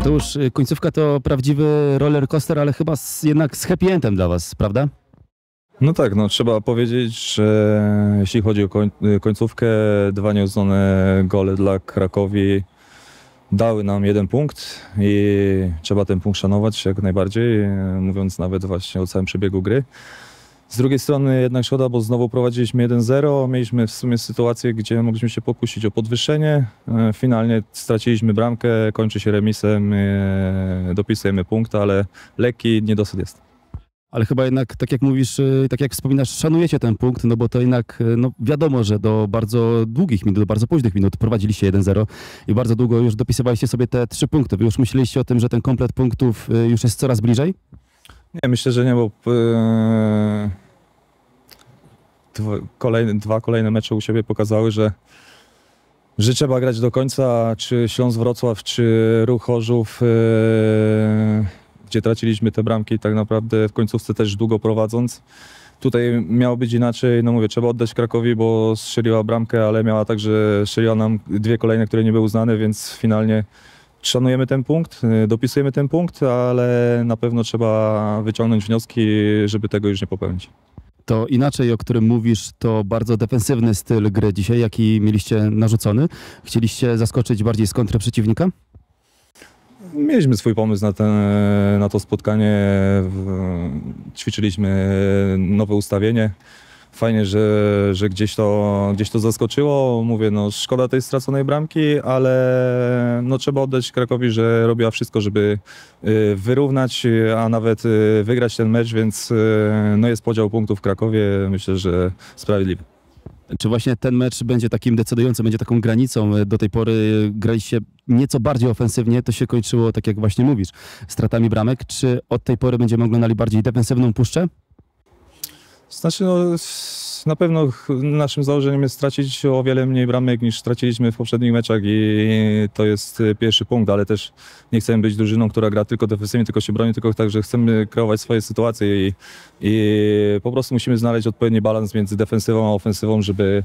Mateusz, y, końcówka to prawdziwy roller coaster, ale chyba z, jednak z happy endem dla Was, prawda? No tak, no trzeba powiedzieć, że jeśli chodzi o koń, y, końcówkę, dwa nieuznane gole dla Krakowi dały nam jeden punkt i trzeba ten punkt szanować jak najbardziej, y, mówiąc nawet właśnie o całym przebiegu gry. Z drugiej strony jednak szkoda, bo znowu prowadziliśmy 1-0, mieliśmy w sumie sytuację, gdzie mogliśmy się pokusić o podwyższenie. E, finalnie straciliśmy bramkę, kończy się remisem, e, dopisujemy punkt, ale lekki niedosyt jest. Ale chyba jednak, tak jak mówisz, e, tak jak wspominasz, szanujecie ten punkt, no bo to jednak no wiadomo, że do bardzo długich minut, do bardzo późnych minut prowadziliście 1-0 i bardzo długo już dopisywaliście sobie te trzy punkty. Wy już myśleliście o tym, że ten komplet punktów już jest coraz bliżej? Nie, myślę, że nie, bo e, dwa kolejne, dwa kolejne mecze u siebie pokazały, że, że trzeba grać do końca, czy Śląsk Wrocław, czy Ruch Chorzów, e, gdzie traciliśmy te bramki tak naprawdę w końcówce też długo prowadząc. Tutaj miało być inaczej, no mówię, trzeba oddać Krakowi, bo strzeliła bramkę, ale miała także, strzeliła nam dwie kolejne, które nie były uznane, więc finalnie Szanujemy ten punkt, y, dopisujemy ten punkt, ale na pewno trzeba wyciągnąć wnioski, żeby tego już nie popełnić. To inaczej, o którym mówisz, to bardzo defensywny styl gry dzisiaj, jaki mieliście narzucony. Chcieliście zaskoczyć bardziej z kontra przeciwnika? Mieliśmy swój pomysł na, ten, na to spotkanie. Ćwiczyliśmy nowe ustawienie fajnie, że, że gdzieś, to, gdzieś to zaskoczyło. Mówię, no szkoda tej straconej bramki, ale no, trzeba oddać Krakowi, że robiła wszystko, żeby y, wyrównać, a nawet y, wygrać ten mecz, więc y, no, jest podział punktów w Krakowie, myślę, że sprawiedliwy. Czy właśnie ten mecz będzie takim decydującym, będzie taką granicą? Do tej pory graliście nieco bardziej ofensywnie, to się kończyło, tak jak właśnie mówisz, stratami bramek. Czy od tej pory będziemy oglądali bardziej defensywną puszczę? Znaczy, no, na pewno naszym założeniem jest stracić o wiele mniej bramek niż straciliśmy w poprzednich meczach i to jest y, pierwszy punkt, ale też nie chcemy być drużyną, która gra tylko defensywnie, tylko się broni, tylko także chcemy kreować swoje sytuacje i, i po prostu musimy znaleźć odpowiedni balans między defensywą a ofensywą, żeby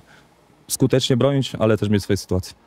skutecznie bronić, ale też mieć swoje sytuacje.